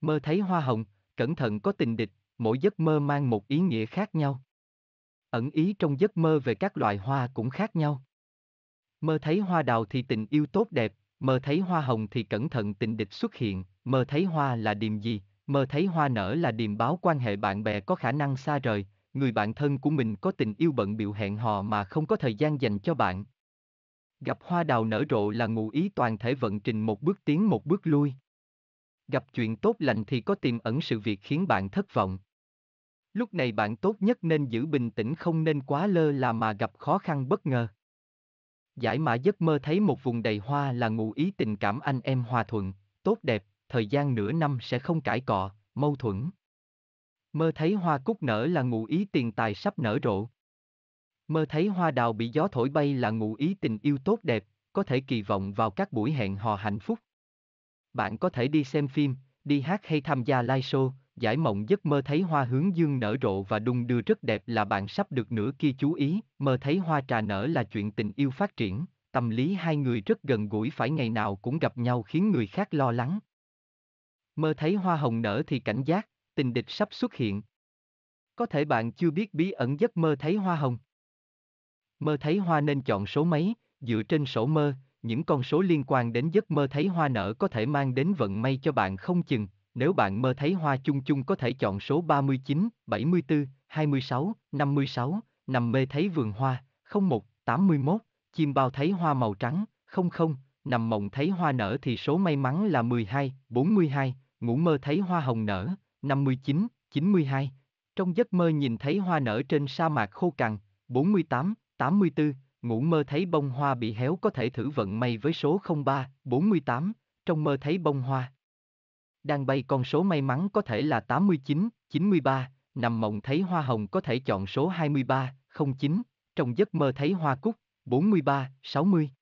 Mơ thấy hoa hồng, cẩn thận có tình địch, mỗi giấc mơ mang một ý nghĩa khác nhau. Ẩn ý trong giấc mơ về các loại hoa cũng khác nhau. Mơ thấy hoa đào thì tình yêu tốt đẹp, mơ thấy hoa hồng thì cẩn thận tình địch xuất hiện, mơ thấy hoa là điềm gì, mơ thấy hoa nở là điềm báo quan hệ bạn bè có khả năng xa rời, người bạn thân của mình có tình yêu bận biểu hẹn hò mà không có thời gian dành cho bạn. Gặp hoa đào nở rộ là ngụ ý toàn thể vận trình một bước tiến một bước lui. Gặp chuyện tốt lành thì có tiềm ẩn sự việc khiến bạn thất vọng. Lúc này bạn tốt nhất nên giữ bình tĩnh không nên quá lơ là mà gặp khó khăn bất ngờ. Giải mã giấc mơ thấy một vùng đầy hoa là ngụ ý tình cảm anh em hòa thuận, tốt đẹp, thời gian nửa năm sẽ không cãi cọ, mâu thuẫn. Mơ thấy hoa cúc nở là ngụ ý tiền tài sắp nở rộ. Mơ thấy hoa đào bị gió thổi bay là ngụ ý tình yêu tốt đẹp, có thể kỳ vọng vào các buổi hẹn hò hạnh phúc bạn có thể đi xem phim, đi hát hay tham gia live show, giải mộng giấc mơ thấy hoa hướng dương nở rộ và đung đưa rất đẹp là bạn sắp được nửa kia chú ý, mơ thấy hoa trà nở là chuyện tình yêu phát triển, tâm lý hai người rất gần gũi phải ngày nào cũng gặp nhau khiến người khác lo lắng. Mơ thấy hoa hồng nở thì cảnh giác, tình địch sắp xuất hiện. Có thể bạn chưa biết bí ẩn giấc mơ thấy hoa hồng. Mơ thấy hoa nên chọn số mấy, dựa trên sổ mơ, những con số liên quan đến giấc mơ thấy hoa nở có thể mang đến vận may cho bạn không chừng, nếu bạn mơ thấy hoa chung chung có thể chọn số 39, 74, 26, 56, nằm mê thấy vườn hoa, 01, 81, chim bao thấy hoa màu trắng, 00, nằm mộng thấy hoa nở thì số may mắn là 12, 42, ngủ mơ thấy hoa hồng nở, 59, 92. Trong giấc mơ nhìn thấy hoa nở trên sa mạc khô cằn, 48, 84, ngủ mơ thấy bông hoa bị héo có thể thử vận may với số 03, 48, trong mơ thấy bông hoa. Đang bay con số may mắn có thể là 89, 93, nằm mộng thấy hoa hồng có thể chọn số 23, 09, trong giấc mơ thấy hoa cúc, 43, 60.